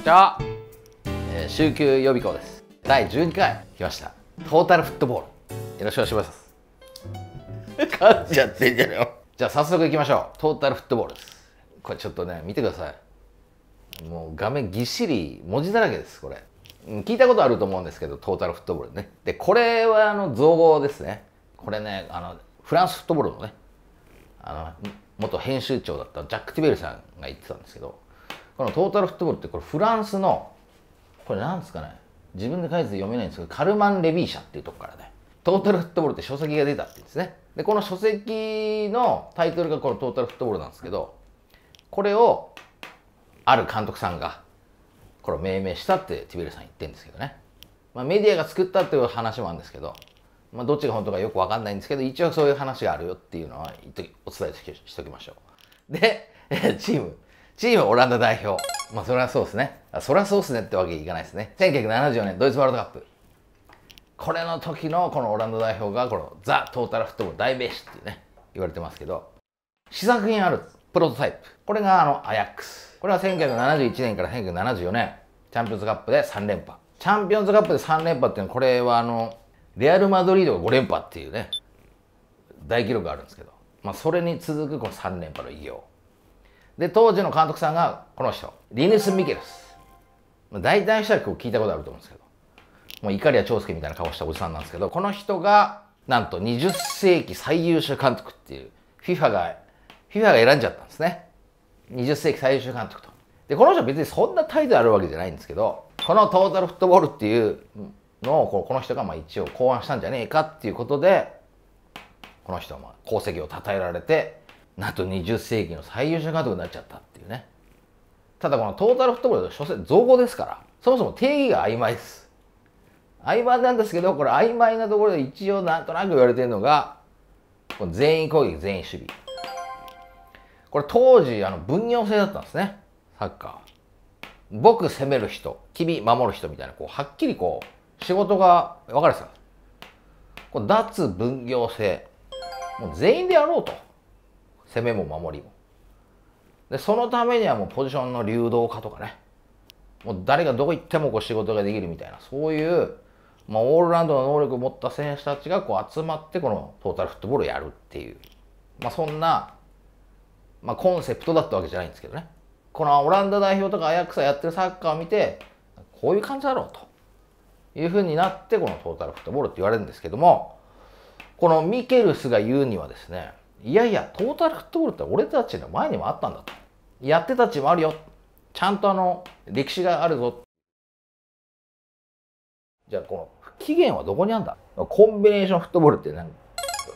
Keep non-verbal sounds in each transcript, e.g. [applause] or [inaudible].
こちら、えー、週休予備校です第12回来ましたトータルフットボールよろしくお願いします噛んじゃってんじゃねよじゃあ早速いきましょうトータルフットボールですこれちょっとね見てくださいもう画面ぎっしり文字だらけですこれ聞いたことあると思うんですけどトータルフットボールねでこれはあの造語ですねこれねあのフランスフットボールのねあの元編集長だったジャック・ティベルさんが言ってたんですけどこのトータルフットボールってこれフランスのこれなんですかね自分で書いて読めないんですけどカルマン・レビー社っていうとこからねトータルフットボールって書籍が出たって言うんですねでこの書籍のタイトルがこのトータルフットボールなんですけどこれをある監督さんがこれを命名したってティベルさん言ってるんですけどね、まあ、メディアが作ったっていう話もあるんですけど、まあ、どっちが本当かよく分かんないんですけど一応そういう話があるよっていうのはお伝えしておきましょうでチームチームオランダ代表。まあ、それはそうですね。それはそうですねってわけいかないですね。1974年ドイツワールドカップ。これの時のこのオランダ代表が、このザ・トータルフットボール大名詞っていうね、言われてますけど、試作品ある、プロトタイプ。これがあの、アヤックス。これは1971年から1974年、チャンピオンズカップで3連覇。チャンピオンズカップで3連覇っていうのは、これはあの、レアル・マドリードが5連覇っていうね、大記録があるんですけど、まあ、それに続くこの3連覇の偉業。で、当時の監督さんがこの人、リネス・ミケルス。大体の人は聞いたことあると思うんですけど、もう怒りや長介みたいな顔したおじさんなんですけど、この人が、なんと20世紀最優秀監督っていう、FIFA が、FIFA が選んじゃったんですね。20世紀最優秀監督と。で、この人は別にそんな態度あるわけじゃないんですけど、このトータルフットボールっていうのをこの人がまあ一応考案したんじゃねえかっていうことで、この人は功績を称えられて、なんと20世紀の最優秀監督になっちゃったっていうね。ただこのトータルフットボールは所詮造語ですから、そもそも定義が曖昧です。曖昧なんですけど、これ曖昧なところで一応なんとなく言われてるのが、この全員攻撃、全員守備。これ当時、あの、分業制だったんですね。サッカー。僕攻める人、君守る人みたいな、こう、はっきりこう、仕事が分かれてたすこれ脱分業制。もう全員でやろうと。攻めも守りもでそのためにはもうポジションの流動化とかねもう誰がどこ行ってもこう仕事ができるみたいなそういう、まあ、オールラウンドの能力を持った選手たちがこう集まってこのトータルフットボールをやるっていう、まあ、そんな、まあ、コンセプトだったわけじゃないんですけどねこのオランダ代表とかアヤックスがやってるサッカーを見てこういう感じだろうというふうになってこのトータルフットボールって言われるんですけどもこのミケルスが言うにはですねいやいや、トータルフットボールって俺たちの前にもあったんだと。やってたちもあるよ。ちゃんとあの、歴史があるぞ。じゃあ、この、期限はどこにあんだコンビネーションフットボールって何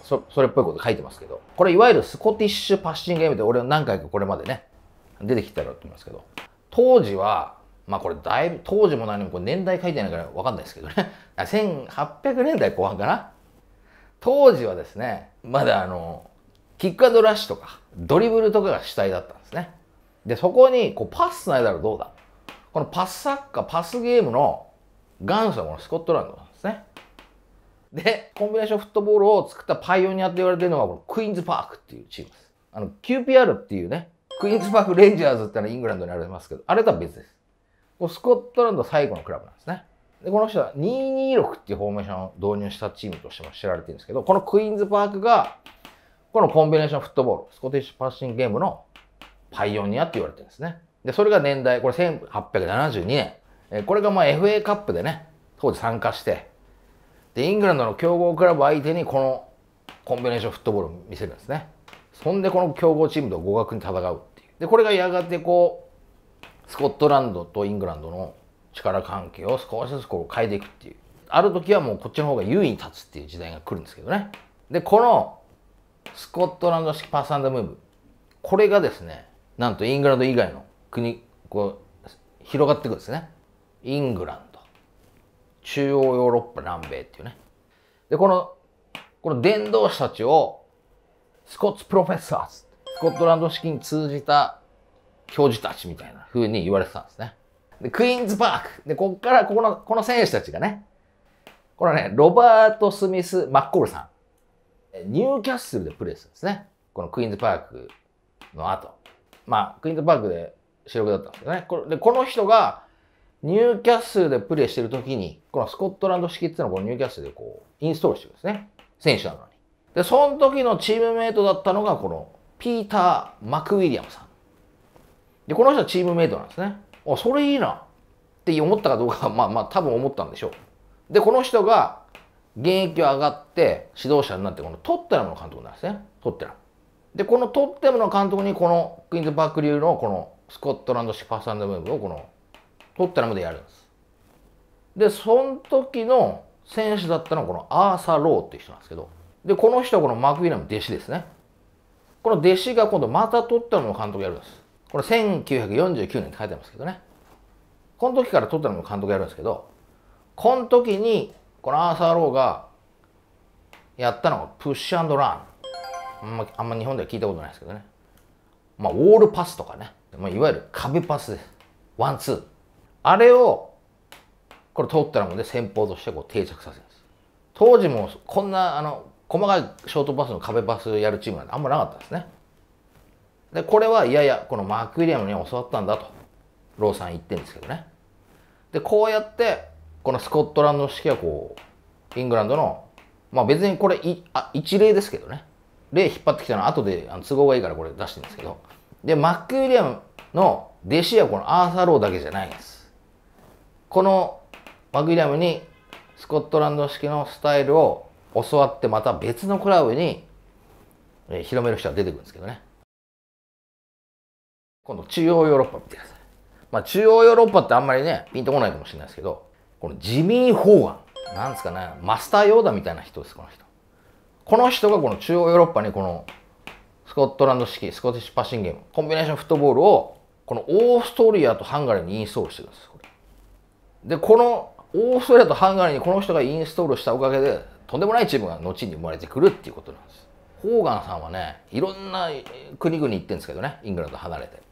そそれっぽいこと書いてますけど、これいわゆるスコティッシュパッシングゲームで俺何回かこれまでね、出てきたらと思いますけど、当時は、まあこれだいぶ、当時も何もこれ年代書いてないからわかんないですけどね、1800 [laughs] 年代後半かな当時はですね、まだあの、キックラッシュとか、ドリブルとかが主体だったんですね。で、そこにこうパスのないだどうだこのパスサッカー、パスゲームの元祖はこのスコットランドなんですね。で、コンビネーションフットボールを作ったパイオニアって言われてるのがこのクイーンズパークっていうチームです。あの、QPR っていうね、クイーンズパークレンジャーズってのはイングランドにありますけど、あれとは別です。こスコットランド最後のクラブなんですね。で、この人は226っていうフォーメーションを導入したチームとしても知られてるんですけど、このクイーンズパークがこのコンビネーションフットボール、スコティッシュパッシングゲームのパイオニアって言われてるんですね。で、それが年代、これ1872年。えこれがまあ FA カップでね、当時参加して、で、イングランドの強豪クラブ相手にこのコンビネーションフットボールを見せるんですね。そんでこの強豪チームと互角に戦うっていう。で、これがやがてこう、スコットランドとイングランドの力関係を少しずつこう変えていくっていう。ある時はもうこっちの方が優位に立つっていう時代が来るんですけどね。で、このスコットランド式パスムーブこれがですねなんとイングランド以外の国こう広がっていくんですねイングランド中央ヨーロッパ南米っていうねでこのこの伝道師たちをスコッツプロフェッサーズスコットランド式に通じた教授たちみたいな風に言われてたんですねでクイーンズパークでこっからここのこの選手たちがねこのねロバート・スミス・マッコールさんニューキャッスルでプレーするんですね。このクイーンズパークの後。まあ、クイーンズパークで主力だったんですけどね。こでこの人がニューキャッスルでプレーしてる時に、このスコットランド式っていうのをこのニューキャッスルでこうインストールしてるんですね。選手なのに。で、その時のチームメイトだったのが、このピーター・マクウィリアムさん。で、この人はチームメイトなんですね。あ、それいいなって思ったかどうかは、まあまあ多分思ったんでしょう。で、この人が現役を上がって指導者になってこのトッテラムの監督なんですねトッテラム。でこのトッテラムの監督にこのクイーンズ・バック流のこのスコットランドシパスムーブをこのトッテラムでやるんです。でその時の選手だったのはこのアーサー・ローっていう人なんですけどでこの人はこのマクウィリアム弟子ですね。この弟子が今度またトッテラムの監督やるんです。これ1949年って書いてますけどね。この時からトッテラムの監督やるんですけど、この時にこのアーサー・ローがやったのがプッシュラン、あんまあんま日本では聞いたことないですけどね、まあ、ウォールパスとかね、まあ、いわゆる壁パスですワンツーあれをこれ通ったらもうね先方としてこう定着させるんです当時もこんなあの細かいショートパスの壁パスやるチームなんてあんまなかったですねでこれはいやいやこのマーク・ウィリアムに教わったんだとローさん言ってるんですけどねでこうやってこのスコットランド式はこうイングランドのまあ別にこれあ一例ですけどね例引っ張ってきたのは後であの都合がいいからこれ出してるんですけどでマック・ウィリアムの弟子はこのアーサー・ローだけじゃないんですこのマック・ウィリアムにスコットランド式のスタイルを教わってまた別のクラブに広める人は出てくるんですけどね今度中央ヨーロッパ見てくださいまあ中央ヨーロッパってあんまりねピンとこないかもしれないですけどこの自ーガン。なんですかね、マスター・ヨーダみたいな人です、この人。この人がこの中央ヨーロッパにこのスコットランド式、スコティッシュパッシングゲーム、コンビネーションフットボールをこのオーストリアとハンガリーにインストールしてるんです。これ。で、このオーストリアとハンガリーにこの人がインストールしたおかげで、とんでもないチームが後に生まれてくるっていうことなんです。ホーガンさんはね、いろんな国々行ってるんですけどね、イングランド離れて。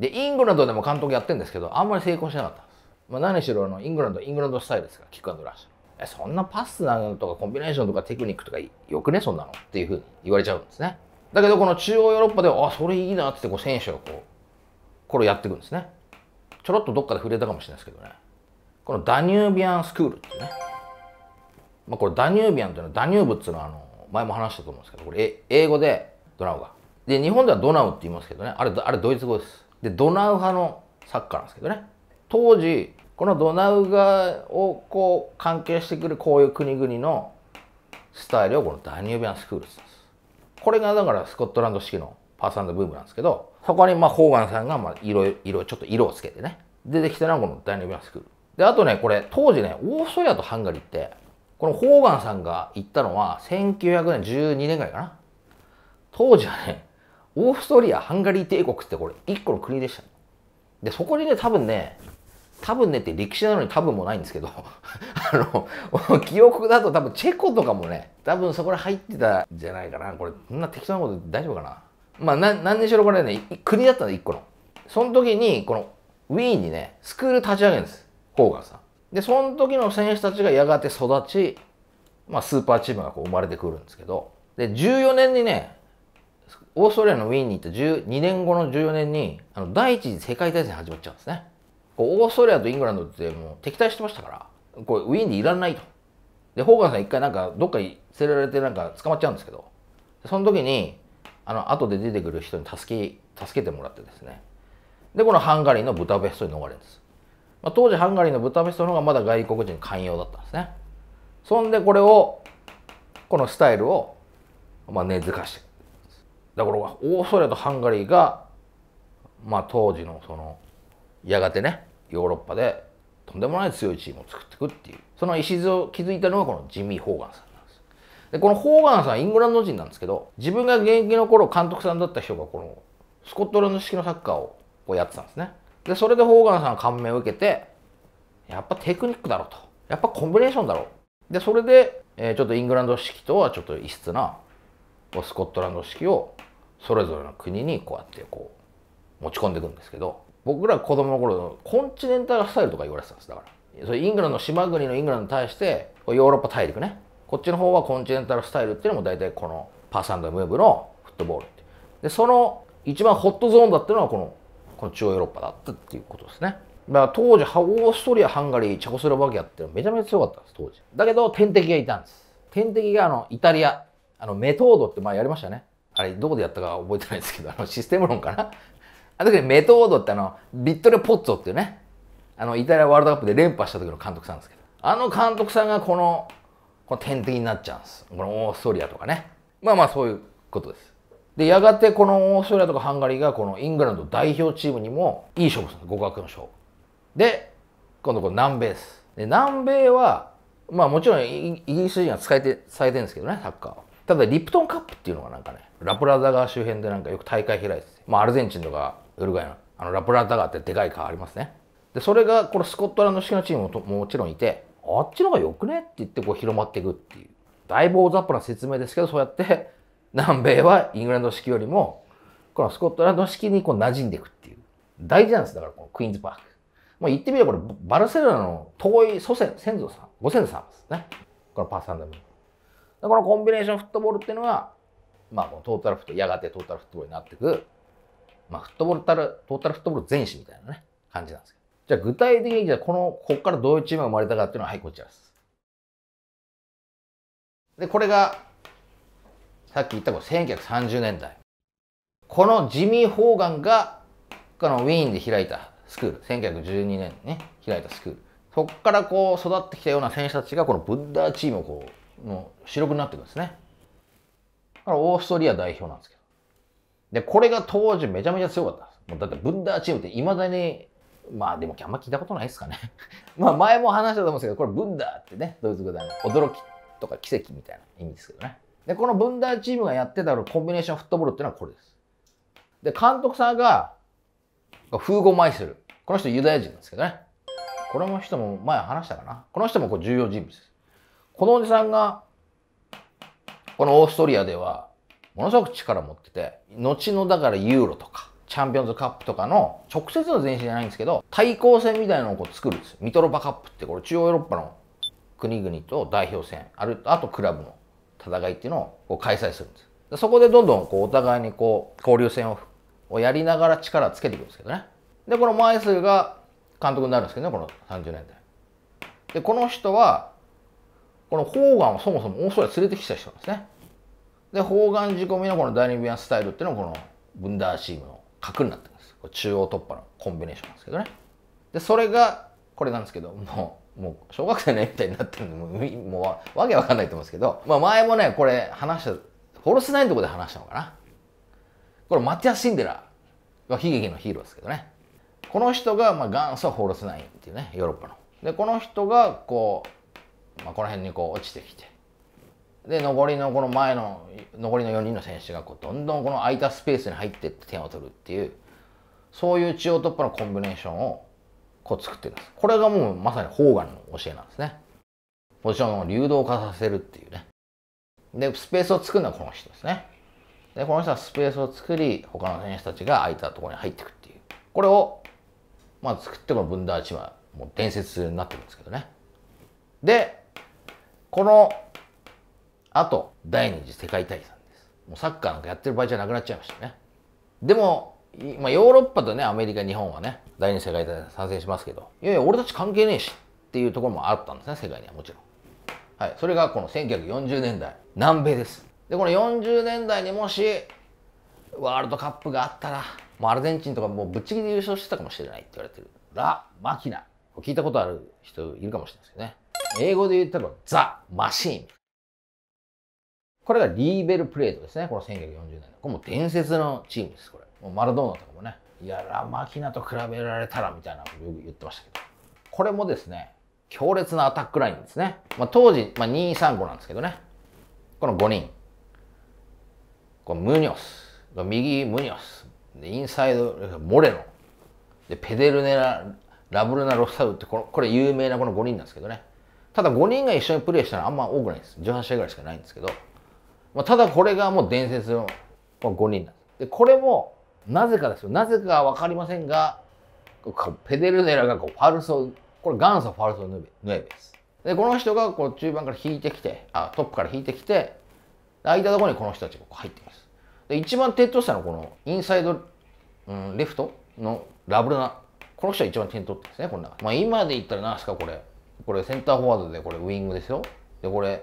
で、イングランドでも監督やってるんですけど、あんまり成功しなかった。まあ、何しろあのイングランドイングランドスタイルですからキックアンドラッシュえそんなパスなのとかコンビネーションとかテクニックとかよくねそんなのっていうふうに言われちゃうんですねだけどこの中央ヨーロッパではあそれいいなってこう選手がこうこれをやっていくんですねちょろっとどっかで触れたかもしれないですけどねこのダニュービアンスクールってね、まあ、これダニュービアンというのはダニューブっていうのはあの前も話したと思うんですけどこれ英語でドナウがで日本ではドナウって言いますけどねあれあれドイツ語ですでドナウ派のサッカーなんですけどね当時このドナウ川をこう関係してくるこういう国々のスタイルをこのダニュービアンスクールスこれがだからスコットランド式のパーサンドブームなんですけどそこにまあホーガンさんがまあ色色ちょっと色をつけてね出てきたのはこのダニュービアンスクールであとねこれ当時ねオーストリアとハンガリーってこのホーガンさんが行ったのは1912年ぐらいかな当時はねオーストリアハンガリー帝国ってこれ1個の国でした、ね、でそこにね多分ね多分ねって歴史なのに多分もないんですけど [laughs] あの、[laughs] 記憶だと多分チェコとかもね、多分そこに入ってたんじゃないかな。これ、そんな適当なこと大丈夫かな。まあ、な、何にしろこれね、国だったんで、一個の。その時に、この、ウィーンにね、スクール立ち上げるんです。ホーガンさん。で、その時の選手たちがやがて育ち、まあ、スーパーチームがこう生まれてくるんですけど、で、14年にね、オーストラリアのウィーンに行った12年後の14年に、あの、第一次世界大戦始まっちゃうんですね。オーストラリアとイングランドってもう敵対してましたから、これウィーンでいらないと。で、ホーガンさん一回なんかどっかに連れられてなんか捕まっちゃうんですけど、その時に、あの、後で出てくる人に助け、助けてもらってですね。で、このハンガリーのブダペストに逃れるんです。まあ、当時ハンガリーのブダペストの方がまだ外国人寛容だったんですね。そんでこれを、このスタイルを、まあ、根付かしてだからオーストラリアとハンガリーが、まあ、当時のそのやがてねヨーロッパでとんでもない強いチームを作っていくっていうその礎を築いたのがこのジミー・ホーガンさんなんですでこのホーガンさんイングランド人なんですけど自分が現役の頃監督さんだった人がこのスコットランド式のサッカーをこうやってたんですねでそれでホーガンさんは感銘を受けてやっぱテクニックだろうとやっぱコンビネーションだろうでそれで、えー、ちょっとイングランド式とはちょっと異質なスコットランド式をそれぞれの国にこうやってこう持ち込んでいくんですけど僕ら子供の頃のコンチネンタルスタイルとか言われてたんですだからそれイングランド島国のイングランドに対してヨーロッパ大陸ねこっちの方はコンチネンタルスタイルっていうのも大体このパスムーブのフットボールでその一番ホットゾーンだったのはこのこの中央ヨーロッパだったっていうことですねだから当時オーストリアハンガリーチェコスロバキアってめちゃめちゃ強かったんです当時だけど天敵がいたんです天敵があのイタリアあのメトードって前やりましたねあれどこでやったか覚えてないですけどあのシステム論かなあの時にメトードってあの、ビットレ・ポッツォっていうね、あの、イタリアワールドカップで連覇した時の監督さんですけど、あの監督さんがこの、この天敵になっちゃうんです。このオーストリアとかね。まあまあそういうことです。で、やがてこのオーストリアとかハンガリーがこのイングランド代表チームにもいい勝負するんです。互角の勝負。で、今度この南米です。で、南米は、まあもちろんイギリス人が使えて、されてるんですけどね、サッカーは。ただリプトンカップっていうのがなんかね、ラプラザ川周辺でなんかよく大会開いてて、まあアルゼンチンとかウルグアイのあのラプラタガってでかい川ありますねでそれがこのスコットランド式のチームももちろんいてあっちの方がよくねって言ってこう広まっていくっていうだいぶ大雑把な説明ですけどそうやって南米はイングランド式よりもこのスコットランド式にこう馴染んでいくっていう大事なんですだからこのクイーンズパークもう言ってみればこれバルセロナの遠い祖先先祖さんご先祖さんですねこのパスサンダムこのコンビネーションフットボールっていうのはまあこのトータルフットやがてトータルフットボールになっていくまあ、フットボールタル、トータルフットボール全史みたいなね、感じなんですけど。じゃあ具体的に、じゃあこの、ここからどういうチームが生まれたかっていうのは、はい、こちらです。で、これが、さっき言ったこ1930年代。このジミー・ホーガンが、このウィーンで開いたスクール、1912年にね、開いたスクール。そこからこう育ってきたような選手たちが、このブッダーチームをこう、も主力になっていくんですね。だからオーストリア代表なんですけど。で、これが当時めちゃめちゃ強かったです。だってブンダーチームって未だに、まあでもあんま聞いたことないですかね。[laughs] まあ前も話したと思うんですけど、これブンダーってね、ドイツ語で驚きとか奇跡みたいな意味ですけどね。で、このブンダーチームがやってたコンビネーションフットボールっていうのはこれです。で、監督さんが、フーゴ・マイスル。この人ユダヤ人なんですけどね。これも人も前話したかな。この人もこう重要人物です。このおじさんが、このオーストリアでは、ものすごく力持ってて、後のだからユーロとか、チャンピオンズカップとかの直接の前身じゃないんですけど、対抗戦みたいなのをこう作るんですよ。ミトロパカップってこれ中央ヨーロッパの国々と代表戦、あるあとクラブの戦いっていうのをこう開催するんです。そこでどんどんこうお互いにこう交流戦ををやりながら力つけていくんですけどね。で、このマイスが監督になるんですけどね、この30年代。で、この人は、このホーガンをそもそもオーストラリア連れてきた人なんですね。で砲丸仕込みのこのダイニビアンスタイルっていうのがこのブンダーシームの核になってますこれ中央突破のコンビネーションなんですけどねでそれがこれなんですけどもうもう小学生の絵みたいになってるんでもうもうわけわかんないと思うんですけど、まあ、前もねこれ話したホルスナインのとこで話したのかなこれマティア・シンデラが悲劇のヒーローですけどねこの人が、まあ、元祖ホルスナインっていうねヨーロッパのでこの人がこう、まあ、この辺にこう落ちてきてで残りのこの前の残りの4人の選手がこうどんどんこの空いたスペースに入ってって点を取るっていうそういう中央突破のコンビネーションをこう作ってるんですこれがもうまさにホーガンの教えなんですねポジションを流動化させるっていうねでスペースを作るのはこの人ですねでこの人はスペースを作り他の選手たちが空いたところに入っていくっていうこれを、まあ、作ってこのブンダーチはもう伝説になってるんですけどねでこのあと、第二次世界大戦です。もうサッカーなんかやってる場合じゃなくなっちゃいましたね。でも、まあ、ヨーロッパとね、アメリカ、日本はね、第二次世界大戦参戦しますけど、いやいや、俺たち関係ねえしっていうところもあったんですね、世界にはもちろん。はい、それがこの1940年代、南米です。で、この40年代にもし、ワールドカップがあったら、もうアルゼンチンとかもうぶっちぎり優勝してたかもしれないって言われてる。ラ・マキナ。聞いたことある人いるかもしれないですよね。英語で言ったらザ・マシーン。これがリーベルプレートですね。この1940年の。これも伝説のチームです、これ。もうマラドーナとかもね、いや、ラマキナと比べられたらみたいなことよく言ってましたけど。これもですね、強烈なアタックラインですね。まあ、当時、まあ、235なんですけどね。この5人。このムニョス。右ムニョス。で、インサイド、モレノ。で、ペデルネラ、ラブルナ・ロサウってここれ有名なこの5人なんですけどね。ただ5人が一緒にプレーしたのはあんま多くないです。18試合ぐらいしかないんですけど。まあ、ただこれがもう伝説の5人なんです。でこれもなぜかですよなぜかわかりませんがペデルネラがこうファルソこれ元祖ファルソヌエベです。でこの人がこう中盤から引いてきてあトップから引いてきて空いたところにこの人たちが入ってきます。で一番点取したのはこのインサイド、うん、レフトのラブルナこの人は一番点取ってですね、こんな。まあ今で言ったら何ですか、これ。これセンターフォワードで、これウイングですよ。で、これ、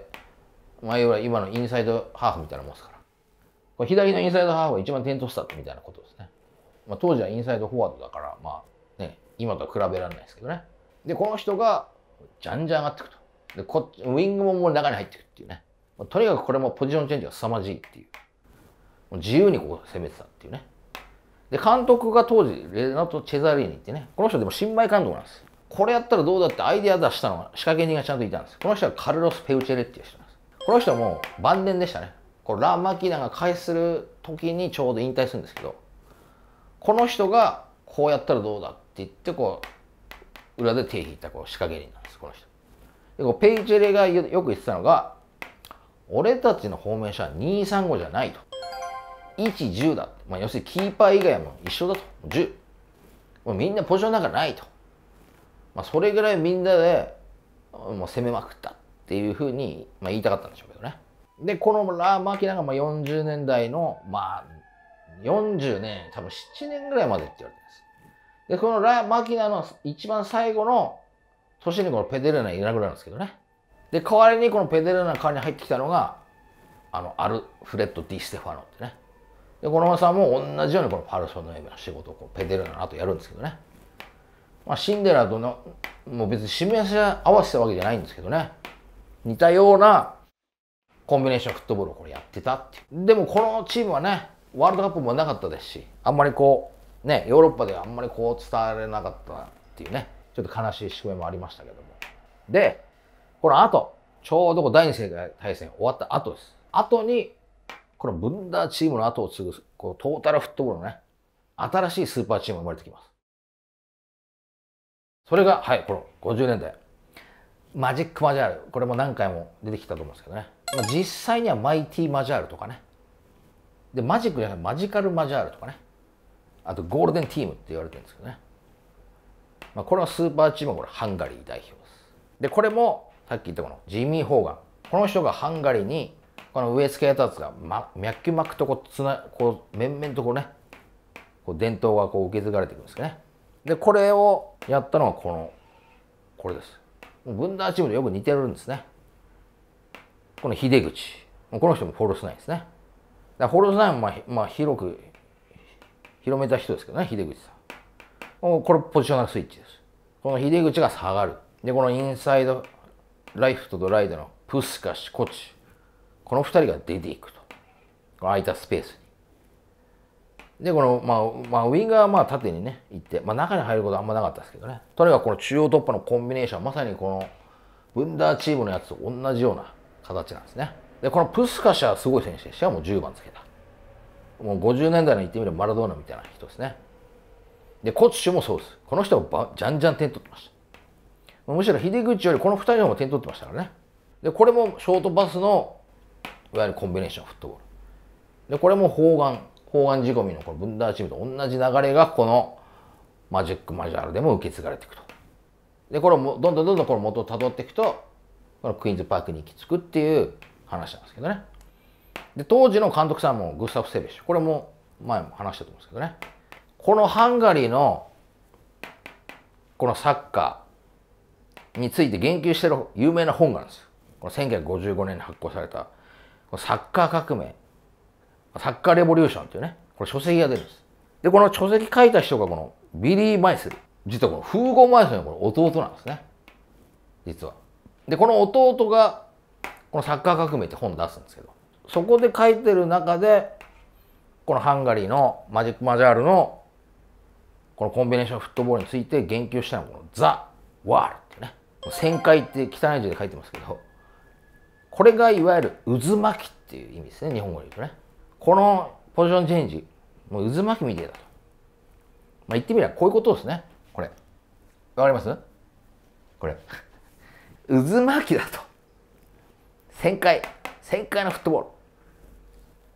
まあ、は今のインサイドハーフみたいなもんですから。これ左のインサイドハーフが一番点取ったみたいなことですね。まあ、当時はインサイドフォワードだから、まあね、今とは比べられないですけどね。で、この人がじゃんじゃん上がっていくと。で、こウィングももう中に入っていくっていうね。まあ、とにかくこれもポジションチェンジが凄まじいっていう。もう自由にここ攻めてたっていうね。で、監督が当時、レナト・チェザリーニってね、この人でも新米監督なんです。これやったらどうだってアイデア出したのは仕掛け人がちゃんといたんです。この人はカルロス・ペウチェレっていう人。この人も晩年でしたねこれラ・マキナが返する時にちょうど引退するんですけどこの人がこうやったらどうだって言ってこう裏で手引いたこう仕掛け人なんですこの人でこうペイチェレがよく言ってたのが俺たちの方面者は235じゃないと110だ、まあ、要するにキーパー以外も一緒だと10もうみんなポジションなんかないと、まあ、それぐらいみんなでもう攻めまくったっていうふうに、まあ、言いたかったんでしょうけどね。で、このラー・マキナがまあ40年代の、まあ、40年、多分7年ぐらいまでって言われてます。で、このラ・マキナの一番最後の年にこのペデルナいなくなるんですけどね。で、代わりにこのペデルナの代わりに入ってきたのが、あの、アルフレッド・ディ・ステファノってね。で、このさんも同じようにこのパルソのエの仕事をこうペデルナの後やるんですけどね。まあ、シンデレラとの、もう別に示し合わせたわけじゃないんですけどね。似たようなコンビネーションフットボールをこれやってたってでもこのチームはねワールドカップもなかったですしあんまりこうねヨーロッパではあんまりこう伝われなかったっていうねちょっと悲しい宿命もありましたけどもでこの後ちょうど第二世界大戦終わった後です後にこのブンダーチームの後を継ぐこうトータルフットボールのね新しいスーパーチームが生まれてきますそれがはいこの50年代マジックマジャールこれも何回も出てきたと思うんですけどね、まあ、実際にはマイティマジャールとかねでマジックじゃないマジカルマジャールとかねあとゴールデンティームって言われてるんですけどね、まあ、これはスーパーチームはこれハンガリー代表ですでこれもさっき言ったこのジミー・ホーガンこの人がハンガリーにこのウエスケっタやつが、ま、脈々とこうつなこう面々とこうねこう伝統がこう受け継がれていくんですねでこれをやったのがこのこれですダーチームとよく似てるんですね。この秀口。この人もフォルスナインですね。だフォルスナインもまあ、まあ、広く、広めた人ですけどね、秀口さん。これポジショナルスイッチです。この秀口が下がる。で、このインサイド、ライフトとライドのプスカシ、コチ。この2人が出ていくと。空いたスペースに。で、この、まあ、まあ、ウィンガーはまあ縦にね、行って、まあ中に入ることはあんまなかったですけどね。とにかくこの中央突破のコンビネーション、まさにこの、ブンダーチームのやつと同じような形なんですね。で、このプスカシャはすごい選手でしたもう10番つけた。もう50年代の言ってみればマラドーナみたいな人ですね。で、コッチュもそうです。この人もじゃんじゃん点取ってました。むしろ秀口よりこの2人の方も点取ってましたからね。で、これもショートパスの、いわゆるコンビネーションフットボール。で、これも砲丸。法案仕込みのこの分断チームと同じ流れがこのマジックマジュアルでも受け継がれていくと。で、これをどんどんどんどんこの元をたどっていくと、このクイーンズパークに行き着くっていう話なんですけどね。で、当時の監督さんもグスタフ・セベシュ。これも前も話したと思うんですけどね。このハンガリーのこのサッカーについて言及してる有名な本があるんですよ。この1955年に発行されたサッカー革命サッカーレボリューションっていうね、これ書籍が出るんです。で、この書籍書いた人がこのビリー・マイスル。実はこのフーゴ・マイスルのこの弟なんですね。実は。で、この弟が、このサッカー革命って本出すんですけど、そこで書いてる中で、このハンガリーのマジック・マジャールのこのコンビネーションフットボールについて言及したのがこのザ・ワールってね旋回って汚い字で書いてますけどこれがいわゆる渦巻きっていう意味ですね日本語で言うとねこのポジションチェンジ、もう渦巻きみてえだと。まあ、言ってみればこういうことですね。これ。わかりますこれ。渦巻きだと。旋回。旋回のフットボール。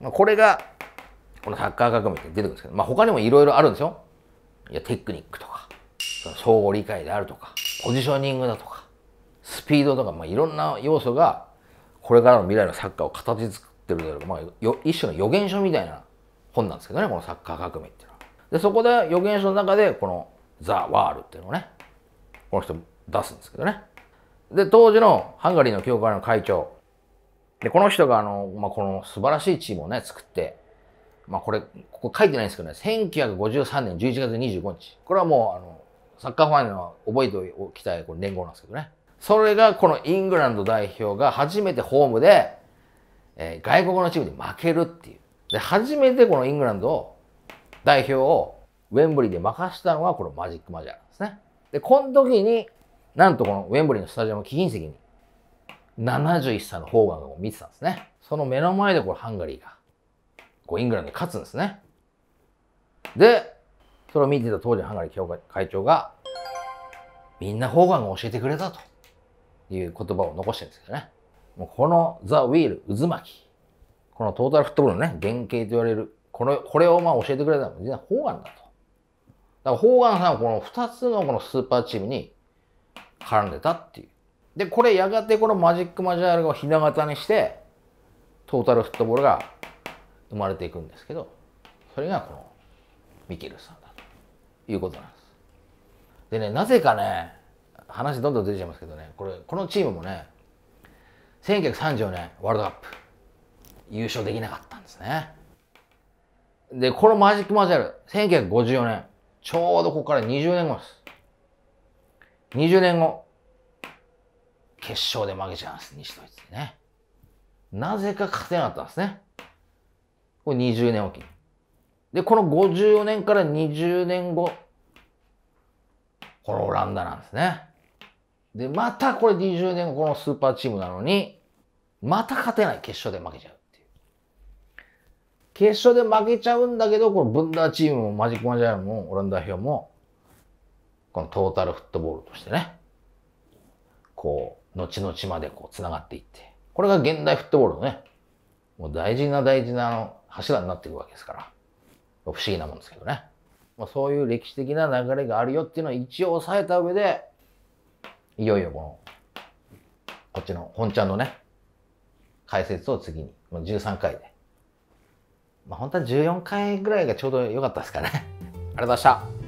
まあ、これが、このサッカー革命って出てくるんですけど、まあ、他にもいろいろあるんですよ。いや、テクニックとか、その相互理解であるとか、ポジショニングだとか、スピードとか、まあ、いろんな要素が、これからの未来のサッカーを形作ってるだろう、まあ、よ一種の予言書みたいな本なんですけどねこのサッカー革命っていうのは。でそこで予言書の中でこの「ザ・ワール」っていうのをねこの人出すんですけどね。で当時のハンガリーの教会の会長でこの人があの、まあ、この素晴らしいチームをね作って、まあ、これここ書いてないんですけどね1953年11月25日これはもうあのサッカーファンの覚えておきたいこの年号なんですけどね。それがこのイングランド代表が初めてホームでえー、外国のチームに負けるっていう。で、初めてこのイングランドを、代表をウェンブリーで任したのがこのマジックマジャーなんですね。で、この時に、なんとこのウェンブリーのスタジアムの貴賓席に、71歳のホーガンを見てたんですね。その目の前でこれハンガリーが、こうイングランドに勝つんですね。で、それを見てた当時のハンガリー協会会長が、みんなホーガンが教えてくれたという言葉を残してるんですけどね。もうこのザ・ウィール、渦巻き、このトータルフットボールのね、原型と言われる、この、これをまあ教えてくれたのは、実はホーガンだと。だからホーガンさんはこの2つのこのスーパーチームに絡んでたっていう。で、これやがてこのマジック・マジャールをひな形にして、トータルフットボールが生まれていくんですけど、それがこのミケルさんだということなんです。でね、なぜかね、話どんどん出てちゃいますけどね、これ、このチームもね、1934年ワールドカップ優勝できなかったんですね。で、このマジックマジャル、1954年、ちょうどここから20年後です。20年後、決勝で負けちゃうんです、西ドイツにね。なぜか勝てなかったんですね。これ20年おきに。で、この54年から20年後、このオランダなんですね。で、またこれ20年後のスーパーチームなのに、また勝てない決勝で負けちゃうっていう。決勝で負けちゃうんだけど、このブンダーチームもマジックマジャイアンもオランダ表も、このトータルフットボールとしてね、こう、後々までこう繋がっていって、これが現代フットボールのね、もう大事な大事な柱になっていくわけですから、不思議なもんですけどね。まあ、そういう歴史的な流れがあるよっていうのは一応押さえた上で、いよいよこの、こっちの本ちゃんのね、解説を次に、もう13回で。まあ、本当は14回ぐらいがちょうど良かったですかね。ありがとうございました。